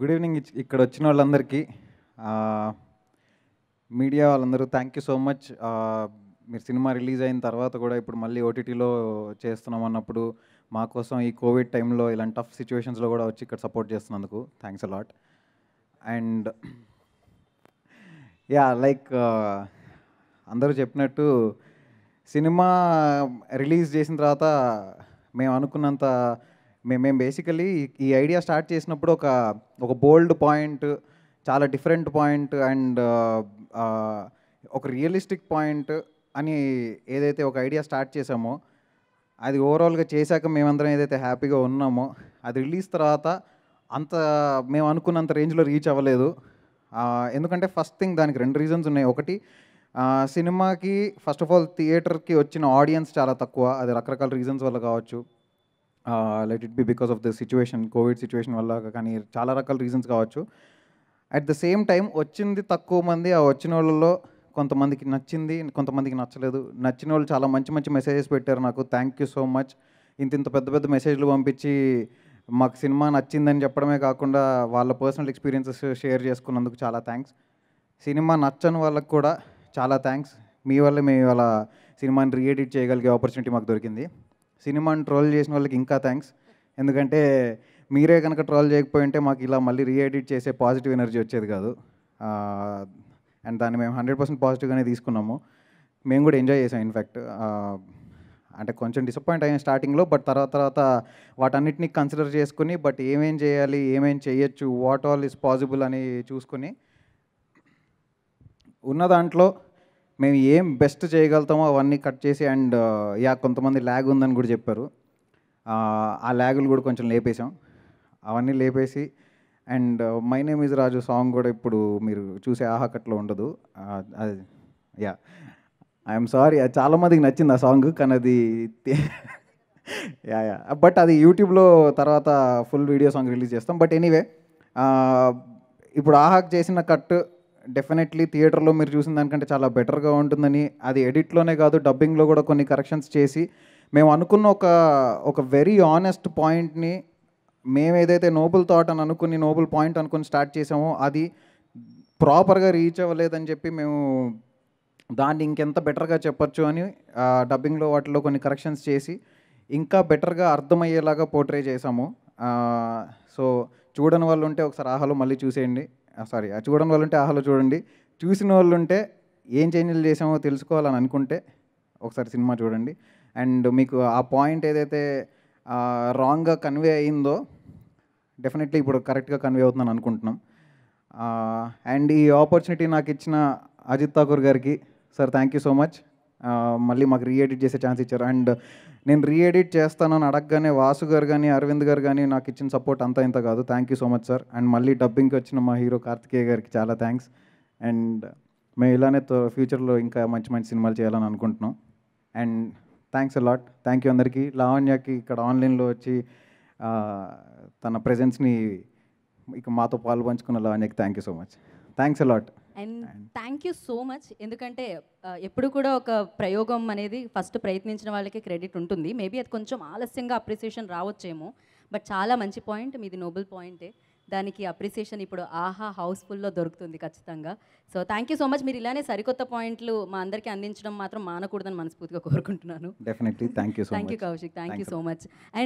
good evening ఇక్కడ వచ్చిన వాళ్ళందరికీ మీడియా వాళ్ళందరూ థ్యాంక్ యూ సో మచ్ మీరు సినిమా రిలీజ్ అయిన తర్వాత కూడా ఇప్పుడు మళ్ళీ ఓటీటీలో చేస్తున్నాం అన్నప్పుడు మా కోసం ఈ కోవిడ్ టైంలో ఇలాంటి టఫ్ సిచ్యువేషన్స్లో కూడా వచ్చి ఇక్కడ సపోర్ట్ చేస్తున్నందుకు thanks a lot and yeah like అందరూ చెప్పినట్టు సినిమా రిలీజ్ చేసిన తర్వాత మేము అనుకున్నంత మేము మేము బేసికలీ ఈ ఐడియా స్టార్ట్ చేసినప్పుడు ఒక ఒక బోల్డ్ పాయింట్ చాలా డిఫరెంట్ పాయింట్ అండ్ ఒక రియలిస్టిక్ పాయింట్ అని ఏదైతే ఒక ఐడియా స్టార్ట్ చేసామో అది ఓవరాల్గా చేశాక మేమందరం ఏదైతే హ్యాపీగా ఉన్నామో అది రిలీజ్ తర్వాత అంత మేము అనుకున్నంత రేంజ్లో రీచ్ అవ్వలేదు ఎందుకంటే ఫస్ట్ థింగ్ దానికి రెండు రీజన్స్ ఉన్నాయి ఒకటి సినిమాకి ఫస్ట్ ఆఫ్ ఆల్ థియేటర్కి వచ్చిన ఆడియన్స్ చాలా తక్కువ అది రకరకాల రీజన్స్ వల్ల కావచ్చు let it be because of the situation Covid situation వల్ల కానీ చాలా రకాల రీజన్స్ కావచ్చు అట్ ద సేమ్ టైం వచ్చింది తక్కువ మంది ఆ వచ్చిన వాళ్ళలో కొంతమందికి నచ్చింది కొంతమందికి నచ్చలేదు నచ్చిన వాళ్ళు చాలా మంచి మంచి మెసేజెస్ పెట్టారు నాకు థ్యాంక్ యూ సో మచ్ ఇంత ఇంత పెద్ద పెద్ద మెసేజ్లు పంపించి మాకు సినిమా నచ్చిందని చెప్పడమే కాకుండా వాళ్ళ పర్సనల్ ఎక్స్పీరియన్సెస్ షేర్ చేసుకున్నందుకు చాలా థ్యాంక్స్ సినిమా నచ్చని వాళ్ళకు కూడా చాలా థ్యాంక్స్ మీ వల్ల మేము అలా సినిమాని రీఎడిట్ చేయగలిగే ఆపర్చునిటీ మాకు దొరికింది సినిమాని ట్రోల్ చేసిన వాళ్ళకి ఇంకా థ్యాంక్స్ ఎందుకంటే మీరే కనుక ట్రోల్ చేయకపోయింటే మాకు ఇలా మళ్ళీ రీఎడిట్ చేసే పాజిటివ్ ఎనర్జీ వచ్చేది కాదు అండ్ దాన్ని మేము హండ్రెడ్ పర్సెంట్ పాజిటివ్గానే తీసుకున్నాము మేము కూడా ఎంజాయ్ చేసాం ఇన్ఫ్యాక్ట్ అంటే కొంచెం డిసప్పాయింట్ అయ్యాం స్టార్టింగ్లో బట్ తర్వాత తర్వాత వాటన్నిటిని కన్సిడర్ చేసుకుని బట్ ఏమేం చేయాలి ఏమేం చేయొచ్చు వాట్ ఆల్ ఇస్ పాసిబుల్ అని చూసుకుని ఉన్న దాంట్లో మేము ఏం బెస్ట్ చేయగలుగుతామో అవన్నీ కట్ చేసి అండ్ uh, యా కొంతమంది ల్యాగ్ ఉందని కూడా చెప్పారు ఆ ల్యాగులు కూడా కొంచెం లేపేశాం అవన్నీ లేపేసి and my name is Raju song కూడా ఇప్పుడు మీరు చూసే ఆహాకట్లో ఉండదు యా ఐఎమ్ సారీ అది చాలామందికి నచ్చింది ఆ సాంగ్ కానీ అది యా యా బట్ అది యూట్యూబ్లో తర్వాత ఫుల్ వీడియో సాంగ్ రిలీజ్ చేస్తాం బట్ ఎనీవే ఇప్పుడు ఆహాక్ చేసిన కట్ డెఫినెట్లీ థియేటర్లో మీరు చూసిన దానికంటే చాలా బెటర్గా ఉంటుందని అది ఎడిట్లోనే కాదు డబ్బింగ్లో కూడా కొన్ని కరెక్షన్స్ చేసి మేము అనుకున్న ఒక ఒక వెరీ ఆనెస్ట్ పాయింట్ని మేము ఏదైతే నోబుల్ థాట్ అని అనుకుని నోబుల్ పాయింట్ అనుకుని స్టార్ట్ చేసామో అది ప్రాపర్గా రీచ్ అవ్వలేదని చెప్పి మేము దాన్ని ఇంకెంత బెటర్గా చెప్పచ్చు అని డబ్బింగ్లో వాటిలో కొన్ని కరెక్షన్స్ చేసి ఇంకా బెటర్గా అర్థమయ్యేలాగా పోర్ట్రే చేసాము సో చూడని వాళ్ళు ఉంటే ఒకసారి ఆహాలో మళ్ళీ చూసేయండి సారీ చూడని వాళ్ళు ఉంటే ఆహాలో చూడండి చూసిన వాళ్ళు ఉంటే ఏం చేంజ్లు చేసామో తెలుసుకోవాలని అనుకుంటే ఒకసారి సినిమా చూడండి అండ్ మీకు ఆ పాయింట్ ఏదైతే రాంగ్గా కన్వే అయిందో డెఫినెట్లీ ఇప్పుడు కరెక్ట్గా కన్వే అవుతుందని అనుకుంటున్నాం అండ్ ఈ ఆపర్చునిటీ నాకు ఇచ్చిన అజిత్ ఠాకూర్ గారికి sir thank you so much మళ్ళీ మాకు రీఎడిట్ చేసే ఛాన్స్ ఇచ్చారు అండ్ నేను రీఎడిట్ చేస్తానని అడగగానే వాసు గారు కానీ అరవింద్ గారు కానీ నాకు ఇచ్చిన సపోర్ట్ అంతా ఇంత కాదు thank you so much sir and మళ్ళీ డబ్బింగ్కి వచ్చిన మా హీరో కార్తికేయ గారికి చాలా థ్యాంక్స్ అండ్ మేము ఇలానే ఫ్యూచర్లో ఇంకా మంచి మంచి సినిమాలు చేయాలని అనుకుంటున్నాం and thanks a lot thank you అందరికీ లావణ్యకి ఇక్కడ ఆన్లైన్లో వచ్చి తన ప్రజెన్స్ని ఇక మాతో పాలు పంచుకున్న లావణ్యకి thank you so much thanks a lot and thank you so much ఎందుకంటే ఎప్పుడు కూడా ఒక ప్రయోగం అనేది ఫస్ట్ ప్రయత్నించిన వాళ్ళకి క్రెడిట్ ఉంటుంది మేబీ అది కొంచెం ఆలస్యంగా అప్రిసియేషన్ రావచ్చేమో బట్ చాలా మంచి పాయింట్ మీది నోబుల్ పాయింటే దానికి అప్రిసియేషన్ ఇప్పుడు ఆహా హౌస్ఫుల్లో దొరుకుతుంది ఖచ్చితంగా so thank you so much మీరు ఇలానే సరికొత్త పాయింట్లు మా అందరికీ అందించడం మాత్రం మానకూడదని మనస్ఫూర్తిగా కోరుకుంటున్నాను definitely thank you thank you Kaushik thank you so much and